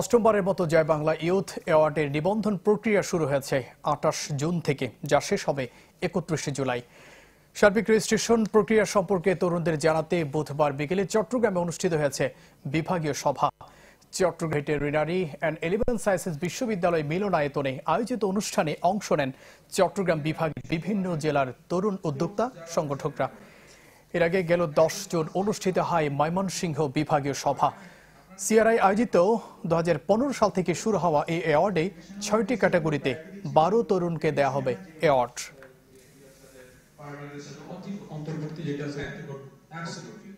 অষ্টমবারের মতো জয় বাংলা ইউথ অ্যাওয়ার্ডের নিবন্ধন প্রক্রিয়া শুরু হয়েছে আটাশ জুন থেকে যা শেষ হবে একত্রিশে জুলাই সার্বিক রেজিস্ট্রেশন প্রক্রিয়া সম্পর্কে তরুণদের জানাতে বুধবার বিকেলে চট্টগ্রামে অনুষ্ঠিত হয়েছে বিভাগীয় সভা চট্টগ্রামের রিনারি অ্যান্ড এলিভেন সায়েন্সেস বিশ্ববিদ্যালয় মিলনায়তনে আয়োজিত অনুষ্ঠানে অংশ নেন চট্টগ্রাম বিভাগের বিভিন্ন জেলার তরুণ উদ্যোক্তা সংগঠকরা এর আগে গেল দশ জুন অনুষ্ঠিত হয় ময়মনসিংহ বিভাগীয় সভা সিআরআই আয়োজিত দু সাল থেকে শুরু হওয়া এই অ্যাওয়ার্ডে ছয়টি ক্যাটাগরিতে বারো তরুণকে দেয়া হবে অ্যাওয়ার্ড